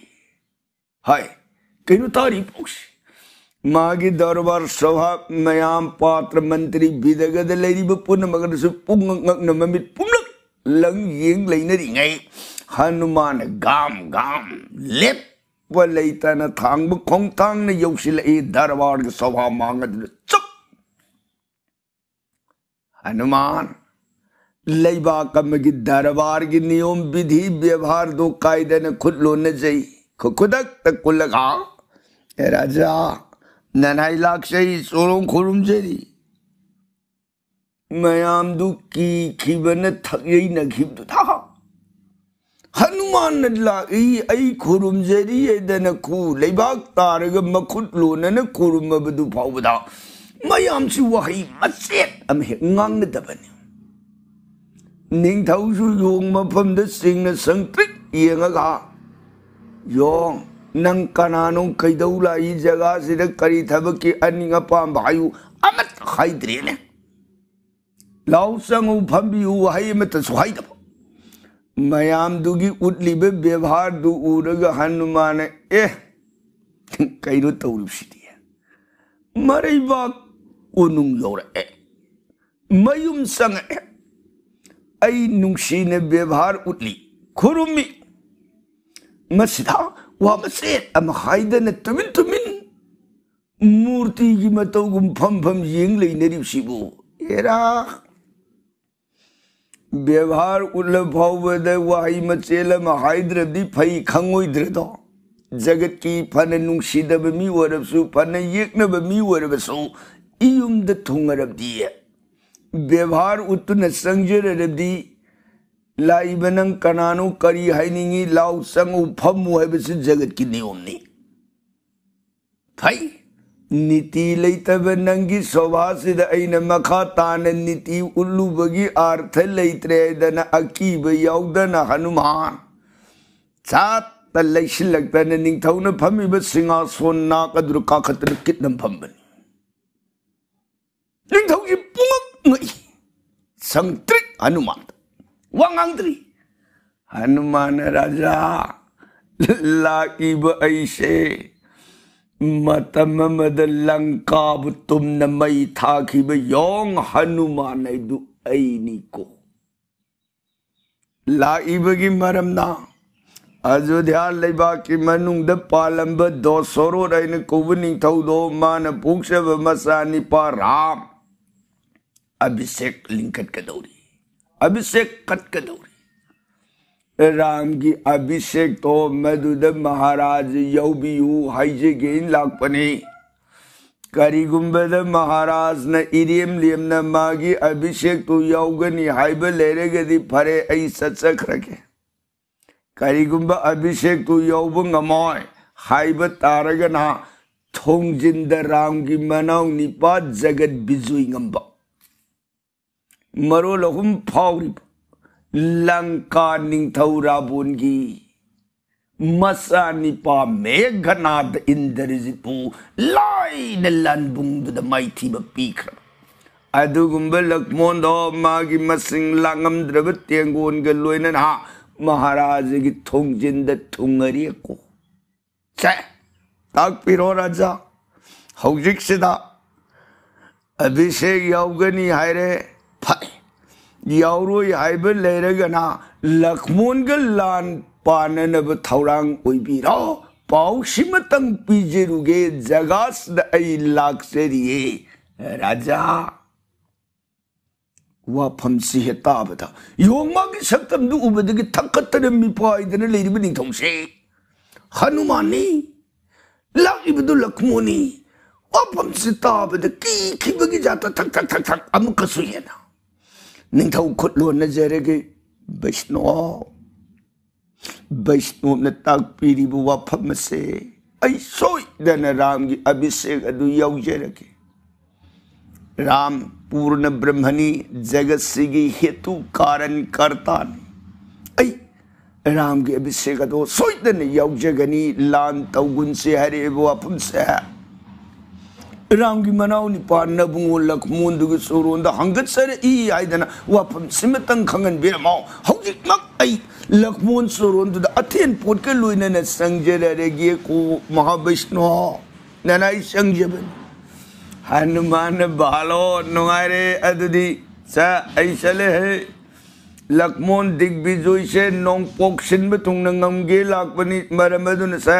तारी दरबार सभा मयाम पात्र मंत्री बीदगद लेरिब पुन मगन पुन लंग येंग हनुमान गाम गाम लेप ꯆꯨꯞꯄ ꯂꯩꯇꯅ ꯊꯥꯡꯕ ꯈꯣꯡꯊꯥꯡꯅ हनुमान लैबाक दरबार की नियम विधि व्यवहार दो कायदे ने खुद लोने चाहिए खुदक तक को लगा राजा ननाई लाख से ही सोरों खुरुम से मैं आम दू की खीबन थक यही न खीब था ꯍꯅꯨꯃꯥꯟꯅ ꯂꯥꯛꯏ ꯑꯩ ꯈꯨꯔꯨꯝꯖꯔꯤꯑꯗꯅ ꯈꯨ ꯂꯩꯕꯥꯛ ꯇꯥꯔꯒ ꯃꯈꯨꯠ ꯂꯣꯟꯅꯅ ꯈꯨꯔꯨꯝꯃꯕꯗꯨ ꯐꯥꯎꯕꯗ ꯃꯌꯥꯝꯁꯤ ꯋꯥꯍꯩ ꯃꯆꯦꯠ ꯑꯃ ꯍꯦꯛ ꯉꯥꯡꯅꯗꯕꯅꯤ ꯅꯤꯡꯊꯧꯁꯨ ꯌꯣꯡ ꯃꯐꯝꯗ ꯆꯤꯡꯅ ꯁꯪꯇ꯭ꯔꯤꯛ ꯌꯦꯡꯉꯒ ꯌꯣꯡ ꯅꯪ ꯀꯅꯥꯅꯣ ꯀꯩꯗꯧ ꯂꯥꯛꯏ ꯖꯒꯥꯁꯤꯗ ꯀꯔꯤ ꯊꯕꯛꯀꯤ ꯑꯅꯤꯡ ꯑꯄꯥꯝꯕ ꯍꯥꯏꯌꯨ ꯑꯃꯠꯇ ꯍꯥꯏꯗ꯭ꯔꯦꯅꯦ ꯂꯥꯎ ꯆꯪꯉꯨ ꯐꯝꯕꯤꯌꯨ ꯋꯥꯍꯩ ꯑꯃꯠꯇꯁꯨ ꯍꯥꯏꯗꯕ मयाम दुगी उठली व्यवहार दु उग हनुमान एह कई तौरुशी मरे बाग उनुर ए मयुम संग ए नुशी ने व्यवहार उठली खुरुमी तुमिन तुमिन मूर्ति की मतौ फम फम येंग लेने रिशिबू एरा व्यवहार उल्लभवदे वही मचेलम हाइद्रदी फई खंगोइद्रदा जगत की फन नुशीदब मी वरबसु फन येकनब मी वरबसु इयुम द थुंगरबदी व्यवहार उतन संजररदी लाइब नंग कनानु करी हाइनिंगी लाउ संग उफम मुहबस जगत की नियम नी फई ꯅꯤꯇꯤ ꯂꯩꯇꯕ ꯅꯪꯒꯤ ꯁꯣꯚꯥꯁꯤꯗ ꯑꯩꯅ ꯃꯈꯥ ꯇꯥꯅ ꯅꯤꯇꯤ ꯎꯠꯂꯨꯕꯒꯤ ꯑꯥꯔꯊ ꯂꯩꯇ꯭ꯔꯦ ꯍꯥꯏꯗꯅ ꯑꯀꯤꯕ ꯌꯥꯎꯗꯅ ꯍꯅꯨꯃꯥꯟ ꯆꯥꯠꯇ ꯂꯩꯁꯤꯜꯂꯛꯇꯅ ꯅꯤꯡꯊꯧꯅ ꯐꯝꯃꯤꯕ ꯁꯤꯡꯍꯥꯁꯣꯟ ꯅꯥꯛ ꯑꯗꯨꯗ ꯀꯥꯈꯠꯇꯅ ꯀꯤꯠꯅ ꯐꯝꯕꯅꯤ ꯅꯤꯡꯊꯧꯁꯤ ꯄꯨꯡꯉꯛ ꯉꯛꯏ ꯁꯪꯇ꯭ꯔꯤꯛ ꯍꯅꯨꯃꯥꯟꯗ ꯋꯥ ꯉꯥꯡꯗ꯭ꯔꯤ ꯍꯅꯨꯃꯥꯟ ꯔꯥꯖꯥ ꯂꯥꯛꯏꯕ ꯑꯩꯁꯦ ꯃꯇꯝ ꯑꯃꯗ ꯂꯪꯀꯥꯕꯨ ꯇꯨꯝꯅ ꯃꯩ ꯊꯥꯈꯤꯕ ꯌꯣꯡ ꯍꯅꯨꯃꯥꯟ ꯑꯗꯨ ꯑꯩꯅꯤꯀꯣ ꯂꯥꯛꯏꯕꯒꯤ ꯃꯔꯝꯅ ꯑꯖꯣꯙ꯭ꯌꯥ ꯂꯩꯕꯥꯛꯀꯤ ꯃꯅꯨꯡꯗ ꯄꯥꯜꯂꯝꯕ ꯗꯣꯁꯣꯔꯣꯠ ꯑꯩꯅ ꯀꯧꯕ ꯅꯤꯡꯊꯧꯗꯣ ꯃꯥꯅ ꯄꯣꯛꯆꯕ ꯃꯆꯥꯅꯤꯄꯥ ꯔꯥꯝ ꯑꯕꯤꯁꯦꯛ ꯂꯤꯡꯈꯠꯀꯗꯧꯔꯤ ꯑꯕꯤꯁꯦꯛ ꯀꯠꯀꯗꯧꯔꯤ राम की अभिषेक तो मधुद महाराज यौ भी हाइजे के लागपने करी गुम्बद महाराज न इरियम लियम न मागी अभिषेक तो यौगनी हाइब लेरे गति फरे ऐ सत्सक रखे करी गुम्ब अभिषेक तो यौब गमोय हाइब तारग ना थोंग राम की मनाऊ निपात जगत बिजुई गंबा मरो लहुम फाउरी लंका निथौराबोनगी मसानिपा मेघनाद इंद्रजितु लाइन लनबुंगद माइथीब पीखर अदुगुंब लक्ष्मणदो मागी मसिंग लांगमद्रब तेंगोनग लोइनना महाराज की थोंजिंद थुंगरी को छे ताक पिरो राजा हौजिक सिदा अभिषेक यावगनी हायरे फाई ꯌꯥꯎꯔꯣꯏ ꯍꯥꯏꯕ ꯂꯩꯔꯒꯅ ꯂꯛꯃꯣꯟꯒ ꯂꯥꯟ ꯄꯥꯅꯅꯕ ꯊꯧꯔꯥꯡ ꯑꯣꯏꯕꯤꯔꯣ ꯄꯥꯎꯁꯤꯃꯇꯪ ꯄꯤꯖꯔꯨꯒꯦ ꯖꯒꯥꯁꯤꯗ ꯑꯩ ꯂꯥꯛꯆꯔꯤꯌꯦ ꯔꯥꯖꯥ ꯋꯥꯐꯝꯁꯤ ꯍꯦꯛ ꯇꯥꯕꯗ ꯌꯣꯡꯃꯥꯒꯤ ꯁꯛꯇꯝꯗꯨ ꯎꯕꯗꯒꯤ ꯊꯛꯀꯠꯇꯅ ꯃꯤꯄꯥꯏꯗꯅ ꯂꯩꯔꯤꯕ ꯅꯤꯡꯊꯧꯁꯦ ꯍꯅꯨꯃꯥꯟꯅꯤ ꯂꯥꯛꯂꯤꯕꯗꯨ ꯂꯛꯃꯣꯅꯤ ꯋꯥꯐꯝꯁꯤ ꯇꯥꯕꯗ ꯀꯤꯈꯤꯕꯒꯤ ꯖꯥꯠꯇ ꯊꯛ ꯊꯛ ꯊꯛ ꯊꯛ ꯑꯃꯨꯛꯀꯁꯨ ꯍꯦꯟꯅ ꯅꯤꯡꯊꯧ ꯈꯨꯠꯂꯣꯟ ꯅꯖꯔꯒꯦ ꯕꯩꯁꯅꯣ ꯕꯩꯁꯅꯣꯅ तक ꯋꯥꯐꯝ ꯑꯁꯦ ꯑꯩ ꯁꯣꯏꯗꯅ ꯔꯥꯝꯒꯤ ꯑꯚꯤꯁꯦꯛ ꯑꯗꯨ ꯌꯥꯎꯖꯔꯒꯦ राम पूर्ण ब्रह्मनी जगत सिगी हेतु कारण करता ने राम की अभिषेक सोचते नहीं यौजगनी लान तौगुन से हरे वो अपन से है रामगी मनाओ निपा नबुंगो लख मुंदु गु सोरो द हंगत सर ई आइ दना वप सिमतन खंगन बे माओ हौजिक मक आइ लख मुंद सोरो द अथेन पोट के लुइने ने संजे रे रे गे को महाविष्णु ननाइ संजे हनुमान बालो नुआरे अददी स ऐसले हे लखमोन दिग्विजय से नोंग पोक्षिन में तुंग नंगम गे लाख बनी मरमदुन सा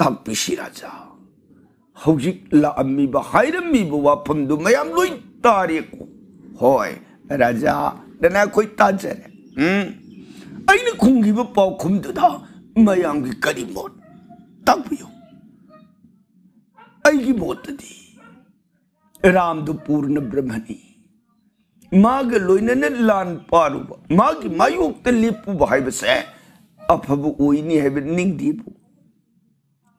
ꯇꯥꯛꯄꯤꯁꯤ ꯔꯥꯖꯥ ꯍꯧꯖꯤꯛ ꯂꯥꯛꯑꯝꯃꯤꯕ ꯍꯥꯏꯔꯝꯃꯤꯕ ꯋꯥꯐꯝꯗꯨ ꯃꯌꯥꯝ ꯂꯣꯏ ꯇꯥꯔꯦꯀꯣ ꯍꯣꯏ ꯔꯥꯖꯥ ꯗꯅ ꯑꯩꯈꯣꯏ ꯇꯥꯖꯔꯦ ꯎꯝ ꯑꯩꯅ ꯈꯨꯝꯈꯤꯕ ꯄꯥꯎꯈꯨꯝꯗꯨꯗ ꯃꯌꯥꯝꯒꯤ माग लान पारुब माग मायोक्त लेपुब हाइबसे अफब ओइनी हैब निंगदीबु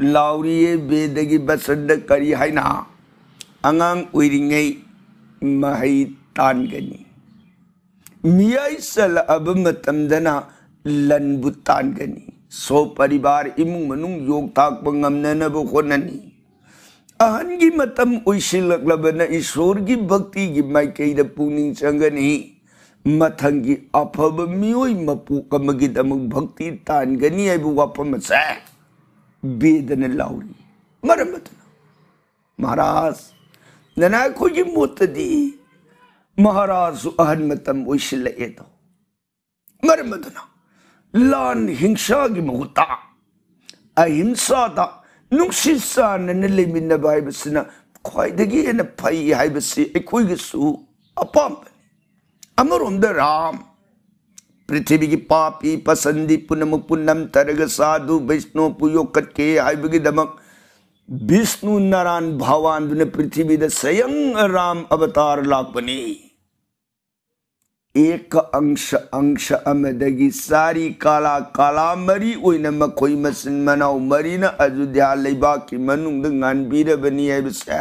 लाउरी बेदगी बसंद करी है ना अंगं उरिंगे महई तानगनी मियाई सल अब मतमदना लनबु तानगनी सो परिवार इमु मनुंग योग थाक पंगमने न बखोननी अहन की मतम उशिल लगलबन ईश्वर की भक्ति की मैं कई द पुनी चंगनी मथंग की अफब मियोई मपू कम की दम भक्ति तानगनी है बुवा पमसा ಬೇದನೆ लावली मरमत ಮಹಾರಾಜ್ ನನ ಖುಜಿ ಮೂತದಿ ಮಹಾರಾಜು ಅಹನ್ ಮತಂ ಏತೋ ಮರಮದನ ಲಾನ್ ಹಿಂಸಾಗಿ ಮಹುತ ಅಹಿಂಸಾದ ನುಸಿ ಚಾನನ ಲೈಮಿನ್ನಬ ಹಾಯ್ಬಸಿನ ख्वाइदगी हेन फई हाइबसी अखोईगसु ಅಪ್ಪ अमरोमद राम पृथ्वी की पापी पसंदी पुनम पुनम तरग साधु वैष्णो पुयो कटके कटे दमक विष्णु नारायण भावान पृथ्वी स्वयं राम अवतार लापने एक अंश अंश अमदगी सारी काला काला मरी न मखोई मसिन मनाओ मनाव मरीन अयोध्या लेबाक की मनुंग बनी है बसा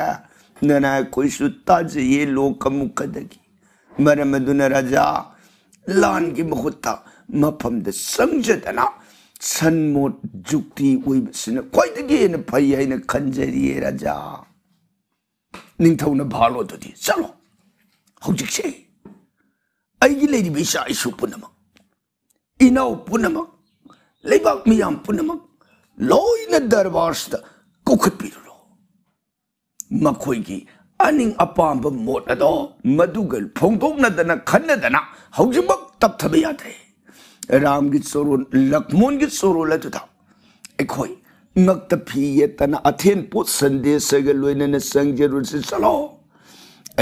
नना कोई सुत्ता ये लोक मुकदगी मरमदुन रजा ꯂꯥꯟꯒꯤ ꯃꯍꯨꯠꯇ ꯃꯐꯝꯗ ꯆꯪꯖꯗꯅ ꯁꯟꯃꯣꯠ ꯖꯨꯛꯇꯤ ꯑꯣꯏꯕꯁꯤꯅ ꯈ꯭ꯋꯥꯏꯗꯒꯤ ꯍꯦꯟꯅ ꯐꯩ ꯍꯥꯏꯅ ꯈꯟꯖꯔꯤꯌꯦ ꯔꯥꯖꯥ ꯅꯤꯡꯊꯧꯅ ꯚꯥꯔꯣꯗꯨꯗꯤ ꯆꯠꯂꯣ ꯍꯧꯖꯤꯛꯁꯦ ꯑꯩꯒꯤ ꯂꯩꯔꯤꯕ ꯏꯆꯥ ꯏꯁꯨ ꯄꯨꯝꯅꯃꯛ ꯏꯅꯥꯎ ꯄꯨꯝꯅꯃꯛ ꯂꯩꯕꯥꯛ ꯃꯤꯌꯥꯝ ꯄꯨꯝꯅꯃꯛ ꯂꯣꯏꯅ ꯗꯔꯕꯥꯔꯁꯤꯗ ꯀꯧꯈꯠꯄꯤꯔꯨꯔꯣ ꯃꯈꯣꯏꯒꯤ aning apamba mota do madugal phongdong na dana khanna dana haujimak tap thabe ya thai ram git soro lakmon git soro la tu thau ekhoi ngak ta phi ye tana athen po sande se ge loine ne sang jerul se chalo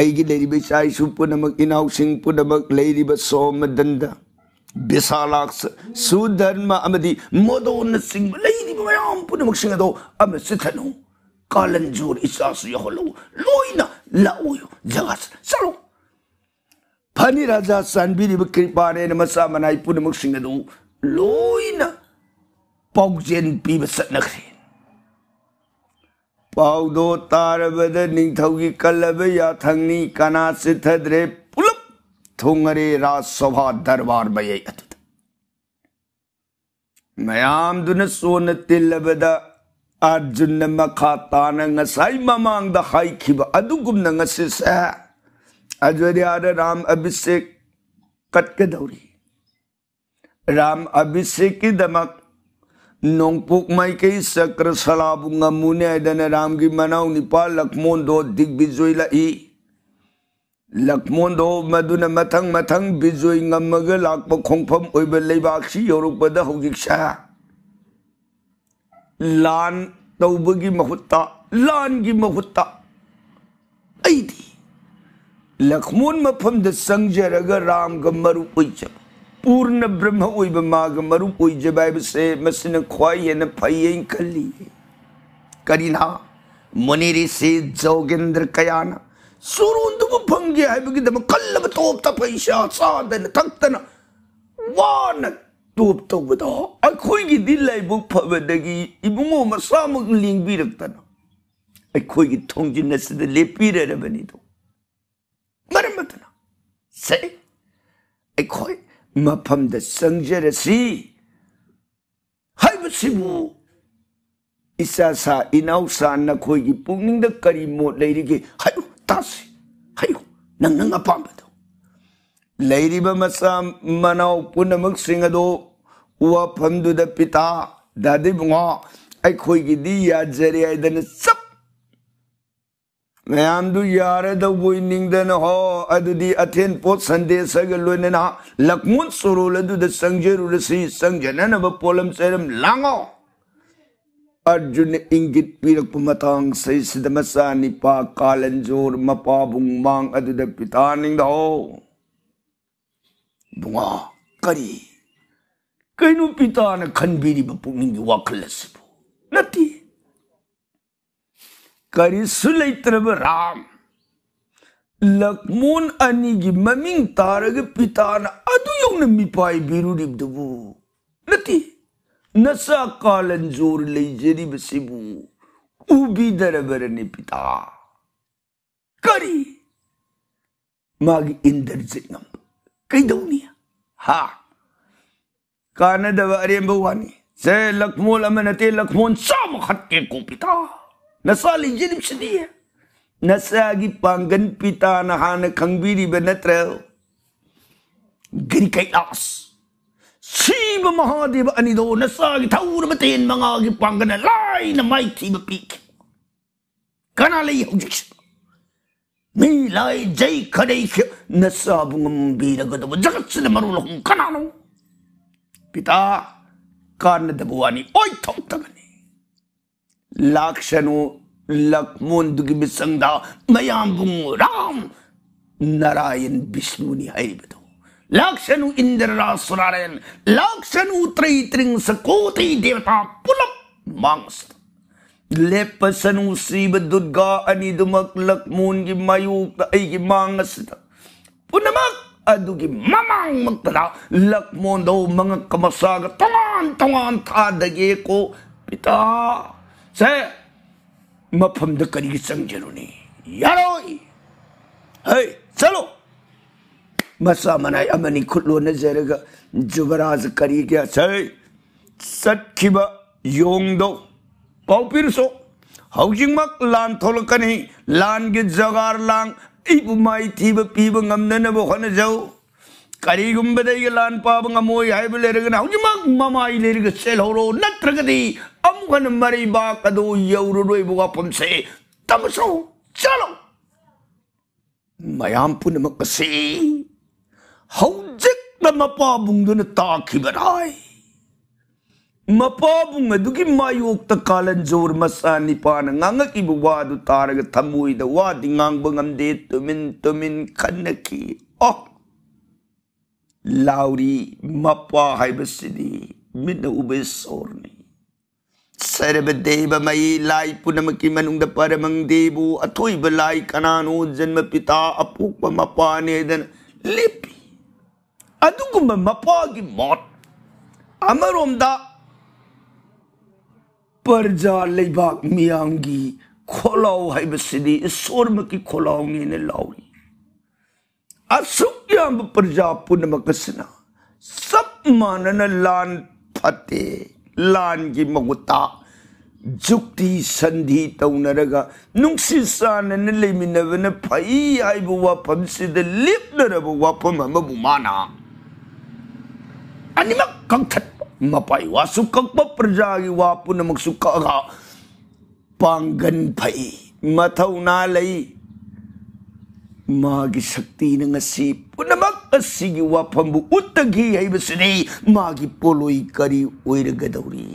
ai gi leri be chai su pu namak inau sing pu namak leri ba so madanda bisalaks su dharma amadi modon sing leri ba yam pu namak sing do am se thanu Kalan zuri isasiyahu loina la'uyo jagas salo Pani raja sanbiri bekripane na masa manai pun maksingadu loina paujen pi besat nakri. Paudo tarabada ningthaugi kalabhe ya ni kana thadre pulup thungare raj sabha darbar bayai atut. Mayam dunas sona tilabada Arjun ने मखा गसाई ममांग अदुगुम सह हाईबे आरे राम अभिषेक cut के दौरी राम अभिषेक की दमक नोंगपुक माई के इस चक्र सलाबुंगा मुने ऐडने राम की मनाव निपाल लक्ष्मण दो दिग्विजय लाई लक्ष्मण दो मधुन मथंग मथंग विजय गम लाप खोफम लेबाक यौरपद हजिक ꯂꯥꯟ ꯇꯧꯕꯒꯤ ꯃꯍꯨꯠꯇ ꯂꯥꯟꯒꯤ द संजर अगर राम ꯆꯪꯖꯔꯒ मरु कोई ꯑꯣꯏꯖꯕ पूर्ण ब्रह्म ओब माग मरुप ओब से मसिन ख्वाई न फई कली करीना मुनेरी से जोगेंद्र कयाना सुरुंदुबु फंगे है बगी दम कल्लब तोप पैसा सादन थक्तन वान tuubtawada ꯑꯩꯈꯣꯏꯒꯤꯗꯤ ꯂꯥꯏꯕꯛ ꯐꯕꯗꯒꯤ ꯏꯕꯨꯡꯉꯣ ꯃꯁꯥꯃꯛ ꯂꯦꯡꯕꯤꯔꯛꯇꯅ ꯑꯩꯈꯣꯏꯒꯤ ꯊꯣꯡꯖꯤꯟ ꯑꯁꯤꯗ ꯂꯦꯞꯄꯤꯔꯔꯕꯅꯤꯗꯣ ꯃꯔꯝ ꯑꯗꯨꯅ ꯁꯦ ꯑꯩꯈꯣꯏ ꯃꯐꯝꯗ ꯆꯪꯖꯔꯁꯤ ꯍꯥꯏꯕꯁꯤꯕꯨ ꯏꯆꯥꯁꯥ ꯏꯅꯥꯎꯁꯥ ꯅꯈꯣꯏꯒꯤ ꯄꯨꯛꯅꯤꯡꯗ ꯀꯔꯤ ꯃꯣꯠ ꯂꯩꯔꯤꯒꯦ ꯍꯥꯏꯌꯨ ꯇꯥꯁꯤ ꯍꯥꯏꯌꯨ ꯅꯪ ꯅꯪ ꯑꯄꯥꯝꯕꯗ ꯂꯩꯔꯤꯕ ꯃꯆꯥ ꯃꯅꯥꯎ ꯄꯨꯝꯅꯃꯛꯁꯤꯡ ꯑꯗꯨ ꯋꯥꯐꯝꯗꯨꯗ ꯄꯤꯇꯥ ꯗꯥꯗꯤꯕꯨꯡꯉꯣ ꯑꯩꯈꯣꯏꯒꯤꯗꯤ ꯌꯥꯖꯔꯦ ꯍꯥꯏꯗꯅ ꯆꯞ ꯃꯌꯥꯝꯗꯨ ꯌꯥꯔꯗꯧꯕꯣꯏ ꯅꯤꯡꯗꯅ ꯍꯣ ꯑꯗꯨꯗꯤ ꯑꯊꯦꯟ ꯄꯣꯠ ꯁꯟꯗꯦꯁꯒ ꯂꯣꯏꯅꯅ ꯂꯛꯃꯨꯟ ꯆꯨꯔꯨꯜ ꯑꯗꯨꯗ ꯆꯪꯖꯔꯨꯔꯁꯤ ꯆꯪꯖꯅꯅꯕ ꯄꯣꯠꯂꯝ ꯆꯩꯔꯝ ꯂꯥꯡꯉꯣ ꯑꯔꯖꯨꯟꯅ ꯏꯪꯒꯤꯠ ꯄꯤꯔꯛꯄ ꯃꯇꯥꯡꯁꯤꯗ ꯃꯆꯥ ꯅꯤꯄꯥ ꯀꯥꯂꯟꯖꯣꯔ ꯃꯄꯥꯕꯨꯡ ꯃꯥꯡ ꯑꯗꯨꯗ ꯄꯤꯇꯥ ꯅꯤꯡꯊꯧ નુઆકરી કઈનું પિતાને ખંભીરીમાં પુણ્યની વાખલસબુ નથી કરીશું લૈતરબ રામ લક્ષ્મણ અનીગી મમિંગ તારગ પિતાના અદુ યૌન મિપાઈ બિરુરીબદબુ નથી નસા કાલન જોર લઈજરીબસીબુ ઉભી દરબરને પિતા કરી માગી ઇન્દ્રજીત નમ કઈ દઉં ને હા કાને દવા અરે ભવાની زي لك مو لما نتي لك مو نسام خطيكم بيتا نسالي جنب شدية نساقي بانغن بيتا نحان كنبيري بنترو غري كي أقص سيب مهادي بأني دو مانگا گی پانگن مغاقي بانغن لاي نمايكي ببيك لئی ہو يوجيكشن மீலாய் ஜெய் கடை நசாபுங்கும் வீரகதவு ஜகத்சின மருளகும் கணானும் பிதா காரணத புவானி ஓய் தௌத்தகனி லாக்ஷனு லக்மோந்துகி பிசங்கா மயாம்பும் ராம் நராயண் விஷ்ணுனி ஹைபதோ லாக்ஷனு இந்திரரா லாக்ஷனு த்ரை த்ரிங் சகோதை தேவதா புலம் மாங்கஸ்து ꯂꯦꯞꯄ ꯁꯅꯨ ꯁ꯭ꯔꯤꯕ ꯗꯨꯔꯒꯥ ꯑꯅꯤꯗꯨꯃꯛ ꯂꯛꯃꯣꯟꯒꯤ ꯃꯥꯌꯣꯛꯇ ꯑꯩꯒꯤ ꯃꯥꯡ ꯑꯁꯤꯗ ꯄꯨꯝꯅꯃꯛ ꯑꯗꯨꯒꯤ ꯃꯃꯥꯡꯃꯛꯇꯗ ꯂꯛꯃꯣꯟꯗꯧ ꯃꯉꯛꯀ ꯃꯁꯥꯒ ꯇꯣꯉꯥꯟ ꯇꯣꯉꯥꯟ ꯊꯥꯗꯒꯦꯀꯣ ꯄꯤꯇꯥ ꯁꯦ मफमद करी समझरुनी यारो हे चलो मसा मनाई अमनी खुलो नजरग जुबराज करी गया सही सत्खिब योंग दो ꯄꯥꯎ ꯄꯤꯔꯁꯨ ꯍꯧꯖꯤꯛꯃꯛ ꯂꯥꯟ ꯊꯣꯛꯂꯛꯀꯅꯤ ꯂꯥꯟꯒꯤ ꯖꯒꯥꯔ ꯂꯥꯡ ꯑꯩꯕꯨ ꯃꯥꯏ ꯊꯤꯕ ꯄꯤꯕ ꯉꯝꯅꯅꯕ ꯍꯣꯠꯅꯖꯧ ꯀꯔꯤꯒꯨꯝꯕꯗ ꯑꯩꯒ ꯂꯥꯟ ꯄꯥꯕ ꯉꯝꯃꯣꯏ ꯍꯥꯏꯕ ꯂꯩꯔꯒꯅ ꯍꯧꯖꯤꯛꯃꯛ ꯃꯃꯥꯏ ꯂꯩꯔꯒ ꯆꯦꯜꯍꯧꯔꯣ ꯅꯠꯇ꯭ꯔꯒꯗꯤ ꯑꯃꯨꯛ ꯍꯟꯅ ꯃꯔꯩꯕꯥꯛ ꯑꯗꯨ ꯌꯧꯔꯔꯣꯏꯕ ꯋꯥꯐꯝꯁꯦ ꯇꯝꯃꯁꯨ ꯆꯠꯂꯣ ꯃꯌꯥꯝ ꯄꯨꯝꯅꯃꯛ ꯑꯁꯤ ꯍꯧꯖꯤꯛꯅ ꯃꯄꯥꯕꯨꯡꯗꯨꯅ ꯇꯥꯈꯤꯕ ꯍꯥꯏ ꯃꯄꯥꯕꯨꯡ ꯑꯗꯨꯒꯤ ꯃꯥꯌꯣꯛꯇ ꯀꯥꯂꯟꯖꯣꯔ ꯃꯁꯥ ꯅꯤꯄꯥꯅ ꯉꯥꯡꯉꯛꯏꯕ ꯋꯥꯗꯨ ꯇꯥꯔꯒ ꯊꯃꯣꯏꯗ ꯋꯥꯗꯤ ꯉꯥꯡꯕ ꯉꯝꯗꯦ ꯇꯨꯃꯤꯟ ꯇꯨꯃꯤꯟ ꯈꯟꯅꯈꯤ ꯑꯣ ꯂꯥꯎꯔꯤ ꯃꯄꯥ ꯍꯥꯏꯕꯁꯤꯗꯤ ꯃꯤꯠꯅ ꯎꯕ ꯏꯁꯣꯔꯅꯤ ꯁꯔꯕꯗꯦꯕꯃꯌꯤ ꯂꯥꯏ ꯄꯨꯝꯅꯃꯛꯀꯤ ꯃꯅꯨꯡꯗ ꯄꯔꯃꯪꯗꯦꯕꯨ ꯑꯊꯣꯏꯕ ꯂꯥꯏ ꯀꯅꯥꯅꯣ ꯖꯟꯃ ꯄꯤꯇꯥ ꯑꯄꯣꯛꯄ ꯃꯄꯥꯅꯦꯗꯅ ꯂꯦꯞꯄꯤ ꯑꯗꯨꯒꯨꯝꯕ ꯃꯄꯥꯒꯤ ꯃꯣꯠ ꯑꯃꯔꯣꯝꯗ Perja lebak miangi kolau hai besidi isor maki kolau ngi ne lauri. Asuk yang perja pun makasina. Sab mana ne lan pate lan gi maguta. Jukti sandhi tau naraga. Nung sisa ne ne lemi ne vene pai hai bu wapam sida lip nara bu wapam hama bu mana. Ani mak kang tat ꯃꯄꯥꯏꯋꯥꯁꯨ ꯄ꯭ꯔꯖꯥꯒꯤ ꯋꯥ ꯄꯨꯝꯅꯃꯛꯁꯨ ꯀꯛꯑꯒ ꯄꯥꯡꯒꯟ ꯐꯩ ꯃꯊꯧꯅꯥ ꯂꯩ ꯃꯥꯒꯤ ꯁꯛꯇꯤꯅ ꯉꯁꯤ ꯄꯨꯝꯅꯃꯛ ꯑꯁꯤꯒꯤ ꯋꯥꯐꯝꯕꯨ ꯎꯠꯇꯒꯤ ꯍꯥꯏꯕꯁꯤꯅꯤ ꯃꯥꯒꯤ ꯄꯣꯂꯣꯏ ꯀꯔꯤ ꯑꯣꯏꯔꯒꯗꯧꯔꯤ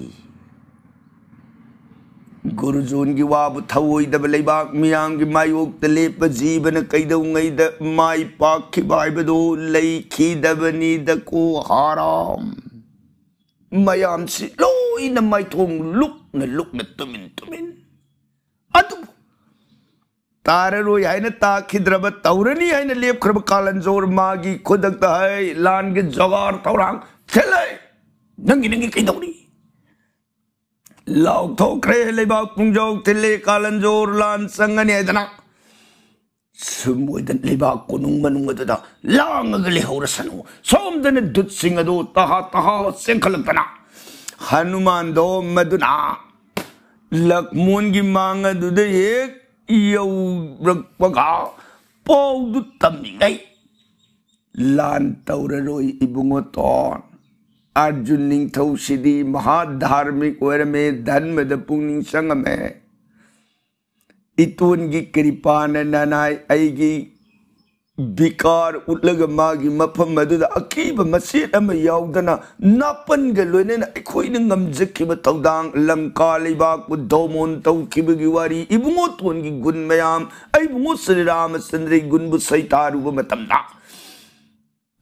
ꯒꯨꯔꯨꯖꯣꯟꯒꯤ ꯋꯥꯕꯨ ꯊꯧꯑꯣꯏꯗꯕ ꯂꯩꯕꯥꯛ ꯃꯤꯌꯥꯝꯒꯤ ꯃꯥꯌꯣꯛꯇ ꯂꯦꯞꯄ ꯖꯤꯕꯅ ꯀꯩꯗꯧꯉꯩꯗ ꯃꯥꯏ ꯄꯥꯛꯈꯤꯕ ꯍꯥꯏꯕꯗꯨ ꯂꯩꯈꯤꯗꯕꯅꯤꯗꯀꯣ ꯍꯥꯔꯥꯝ ꯃꯌꯥꯝꯁꯤ ꯂꯣꯏꯅ ꯃꯥꯏꯊꯣꯡ ꯂꯨꯛꯅ ꯂꯨꯛꯅ ꯇꯨꯃꯤꯟ ꯇꯨꯃꯤꯟ ꯑꯗꯨꯕꯨ ꯇꯥꯔꯔꯣꯏ ꯍꯥꯏꯅ ꯇꯥꯈꯤꯗ꯭ꯔꯕ ꯇꯧꯔꯅꯤ ꯍꯥꯏꯅ ꯂꯦꯞꯈ꯭ꯔꯕ ꯀꯥꯂꯟꯖꯣꯔ ꯃꯥꯒꯤ ꯈꯨꯗꯛꯇ ꯍꯩ ꯂꯥꯟꯒꯤ ꯖꯣꯒꯥꯔ ꯊꯧꯔꯥꯡ ꯁꯦꯠꯂꯦ ꯅꯪꯒꯤ ꯅꯪꯒꯤ ꯀꯩꯗꯧꯅꯤ ꯂꯥꯎꯊꯣꯛꯈ꯭ꯔꯦ ꯂꯩꯕꯥꯛ ꯄꯨꯡꯖꯥꯎ ꯊꯤꯜꯂꯦ ꯀꯥꯂꯟꯖꯣꯔ ꯂꯥꯟ ꯆꯪꯉꯅꯤ ꯍꯥꯏꯗꯅ ꯁꯨꯝꯃꯣꯏꯗꯅ ꯂꯩꯕꯥꯛ ꯀꯣꯅꯨꯡ ꯃꯅꯨꯡ ꯑꯗꯨꯗ ꯂꯥꯡꯉꯒ ꯂꯩꯍꯧꯔꯁꯅꯨ ꯁꯣꯝꯗꯅ ꯗꯨꯠꯁꯤꯡ ꯑꯗꯨ ꯇꯍꯥ ꯇꯍꯥ ꯆꯦꯟꯈꯠꯂꯛꯇꯅ ꯍꯅꯨꯃꯥꯟꯗꯣ ꯃꯗꯨꯅ ꯂꯛꯃꯣꯟꯒꯤ ꯃꯥꯡ ꯑꯗꯨꯗ ꯍꯦꯛ ꯌꯧꯔꯛꯄꯒ ꯄꯥꯎꯗꯨ ꯇꯝꯅꯤꯡꯉꯩ ꯂꯥꯟ ꯇꯧꯔꯔꯣꯏ ꯏꯕꯨꯡꯉꯣꯇꯣꯟ ꯑꯥꯔꯖꯨꯟ ꯅꯤꯡꯊꯧꯁꯤꯗꯤ ꯃꯍꯥ ꯙꯥꯔꯃꯤꯛ ꯑꯣꯏꯔꯝꯃꯦ ꯙꯟꯃꯗ ꯄꯨꯛꯅꯤꯡ ꯆꯪꯉꯝꯃꯦ ꯏꯇꯣꯟꯒꯤ ꯀ꯭ꯔꯤꯄꯥꯅꯅꯅꯥꯏ ꯑꯩꯒꯤ ꯕꯤꯀꯥꯔ ꯎꯠꯂꯒ ꯃꯥꯒꯤ ꯃꯐꯝ ꯑꯗꯨꯗ ꯑꯀꯤꯕ ꯃꯆꯦꯠ ꯑꯃ ꯌꯥꯎꯗꯅ ꯅꯥꯄꯟꯒ ꯂꯣꯏꯅꯅ ꯑꯩꯈꯣꯏꯅ ꯉꯝꯖꯈꯤꯕ ꯊꯧꯗꯥꯡ ꯂꯝꯀꯥ ꯂꯩꯕꯥꯛꯄꯨ ꯗꯧꯃꯣꯟ ꯇꯧꯈꯤꯕꯒꯤ ꯋꯥꯔꯤ ꯏꯕꯨꯡꯉꯣꯇꯣꯟꯒꯤ ꯒꯨꯟ ꯃꯌꯥꯝ ꯑꯩꯕꯨꯡꯉꯣ ꯁ꯭ꯔꯤꯔꯥꯃꯆꯟꯗ꯭ꯔꯒꯤ ꯒꯨꯟꯕꯨ ꯁꯩꯇꯥꯔꯨꯕ ꯃꯇꯝꯗ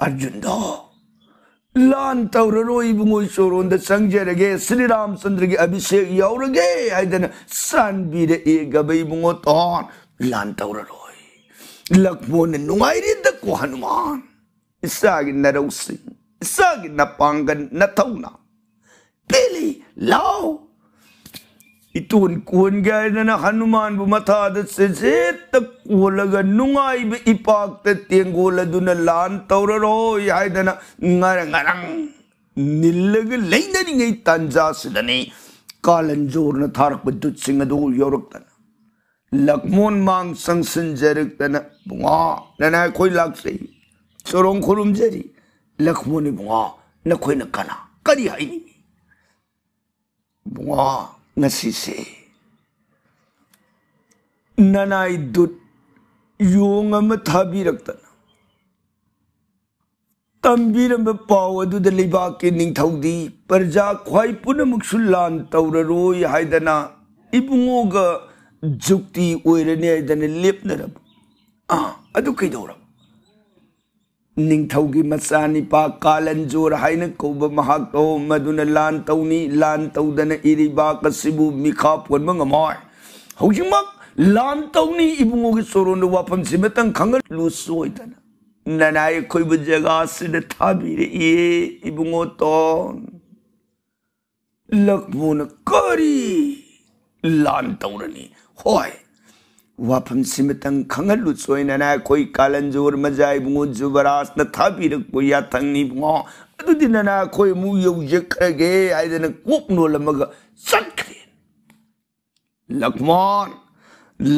ꯑꯔꯖꯨꯟꯗꯣ ꯂꯥꯟ ꯇꯧꯔꯔꯣꯏꯕꯨꯡꯉꯣꯏ ꯁꯣꯔꯣꯟꯗ ꯆꯪꯖꯔꯒꯦ ꯁ꯭ꯔꯤꯔꯥꯝꯆꯟꯗ꯭ꯔꯒꯤ ꯑꯚꯤꯁꯦꯛ ꯌꯧꯔꯒꯦ ꯍꯥꯏꯗꯅ ꯆꯥꯟꯕꯤꯔꯛꯑꯦꯒꯕ ꯏꯕꯨꯡꯉꯣ ꯇꯣꯟ ꯂꯥꯟ ꯇꯧꯔꯔꯣꯏ ꯂꯛꯃꯣꯟꯅ ꯅꯨꯡꯉꯥꯏꯔꯦꯗꯀꯣ ꯍꯅꯨꯃꯥꯟ ꯏꯆꯥꯒꯤ ꯅꯔꯧꯁꯤꯡ ꯏꯆꯥꯒꯤ ꯅꯄꯥꯡꯒꯟ ꯅꯊꯧꯅ ꯄꯦꯜꯂꯤ ꯂꯥꯎ itu kuangan na hanuman bumathadat seset ulaga nungai be ipak te tienggola duna lan tauraro yai dana ngarang ngarang nillaga lainda ningai tanja sidane ಕಾಲಂಜೋರ್ ನ ಥಾರಕ್ಪ ದುಚ್ಚಿಂಗ್ ಅದು ಯೋರಕ್ತನ ಲಕ್ಮೋನ್ ಮಾಂಗ್ ಸಂಗ್ ಸಂಜರಕ್ತನ ಬುಂಗಾ ನನ್ನ ಕೊಯ್ ಲಾಕ್ಸೈ ಸೊರೋಂ ಖುರುಂ ಜರಿ ಲಕ್ಮೋನಿ ಬುಂಗಾ ನಖೋಯ್ನ ಕನ ಕರಿ ಹೈ ಬುಂಗಾ ꯉꯁꯤꯁꯦ ꯅꯅꯥꯏ ꯗꯨꯠ ꯌꯣꯡ ꯑꯃ ꯊꯥꯕꯤꯔꯛꯇꯅ ꯇꯝꯕꯤꯔꯝꯕ ꯄꯥꯎ ꯑꯗꯨꯗ ꯂꯩꯕꯥꯛꯀꯤ ꯅꯤꯡꯊꯧꯗꯤ ꯄ꯭ꯔꯖꯥ ꯈ꯭ꯋꯥꯏ ꯄꯨꯝꯅꯃꯛꯁꯨ ꯂꯥꯟ ꯇꯧꯔꯔꯣꯏ ꯍꯥꯏꯗꯅ ꯏꯕꯨꯡꯉꯣꯒ ꯖꯨꯛꯇꯤ ꯑꯣꯏꯔꯅꯤ ꯍꯥꯏꯗꯅ ꯂꯦꯞꯅꯔꯕ ꯑꯥ ꯑꯗꯨ ꯀꯩꯗꯧꯔꯕ ning thogi masani pa kalan jur hain ko ba mahato madun lan tauni lan taudan iri ba kasibu mikha pon ma ngama hoji ma lan tauni ibungo gi soron wa pam simetan khangal lu soi tan nanai koi bu jaga se de thabi re e ibungo to lakmun kari lan taurani hoy ꯋꯥꯐꯝꯁꯤꯃꯇꯪ ꯈꯪꯍꯜꯂꯨ ꯁꯣꯏꯅꯅ ꯑꯩꯈꯣꯏ ꯀꯥꯂꯟꯖꯣꯔ ꯃꯖꯥꯏ ꯏꯕꯨꯡꯉꯣ ꯖꯨꯕꯔꯥꯖꯅ ꯊꯥꯕꯤꯔꯛꯄ ꯌꯥꯊꯪꯅꯤ ꯏꯕꯨꯡꯉꯣ ꯑꯗꯨꯗꯤ ꯅꯅ ꯑꯩꯈꯣꯏ ꯑꯃꯨꯛ ꯌꯧꯖꯈ꯭ꯔꯒꯦ ꯍꯥꯏꯗꯅ ꯀꯣꯛ ꯅꯣꯜꯂꯝꯃꯒ ꯆꯠꯈ꯭ꯔꯦ ꯂꯛꯃꯣꯟ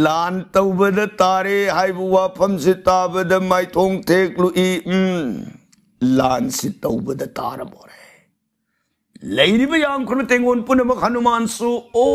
ꯂꯥꯟ ꯇꯧꯕꯗ ꯇꯥꯔꯦ ꯍꯥꯏꯕ ꯋꯥꯐꯝꯁꯤ ꯇꯥꯕꯗ ꯃꯥꯏꯊꯣꯡ ꯊꯦꯛꯂꯨꯏ ꯎꯝ ꯂꯥꯟꯁꯤ ꯇꯧꯕꯗ ꯇꯥꯔꯕꯣꯔꯦ ꯂꯩꯔꯤꯕ ꯌꯥꯝꯈ꯭ꯔꯕ ꯇꯦꯡꯒꯣꯟ ꯄꯨꯝꯅꯃꯛ ꯍꯅꯨꯃꯥꯟꯁꯨ ꯑꯣ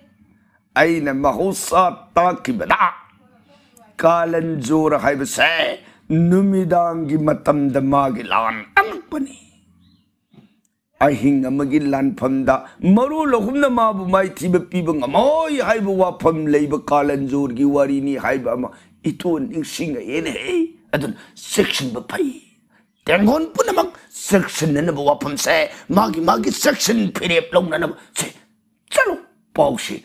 aina mahussa taqibna kalan zura haibse numidangi matam da magilan anpani ahinga magilan phamda maru lohum na mabu mai tibe pibanga moi haibu wa pham leib kalan zur gi wari ni haiba ma itu ningsing ene adun section ba pai dengon punamang section nena bu wa pham se magi magi section pirep long na na se chalo ꯄꯥꯎꯁꯤ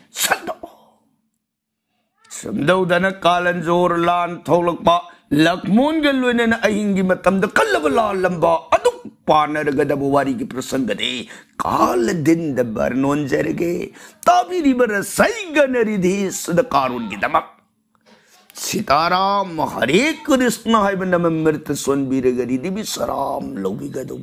ꯁꯟꯗꯣꯛꯎ ꯁꯨꯝꯗꯧꯗꯅ ꯀꯥꯂꯟ ꯖꯣꯔ ꯂꯥꯟ ꯊꯣꯛꯂꯛꯄ ꯂꯛꯃꯣꯟꯒ ꯂꯣꯏꯅꯅ ꯑꯍꯤꯡꯒꯤ ꯃꯇꯝꯗ ꯀꯜꯂꯕ ꯂꯥꯜꯂꯝꯕ ꯑꯗꯨꯛ ꯄꯥꯅꯔꯒꯗꯕ ꯋꯥꯔꯤꯒꯤ ꯄ꯭ꯔꯁꯪꯒꯗꯤ ಕಾಲದಿಂದ ಬರ್ನೊಂಜರಿಗೆ ತಾವಿರಿವರ ಸೈಗನರಿದಿ ಸುದ ಕಾರುಣ್ಗೆ ದಮಕ್ ಸೀತಾರಾಮ್ ಹರೇ ಕೃಷ್ಣ ಹಾಯ್ಬ ನಮ್ಮ ಮೃತ ಸೊನ್ಬೀರಗರಿದಿ ಬಿ ಸರಾಮ್ ಲೌಗಿಗದು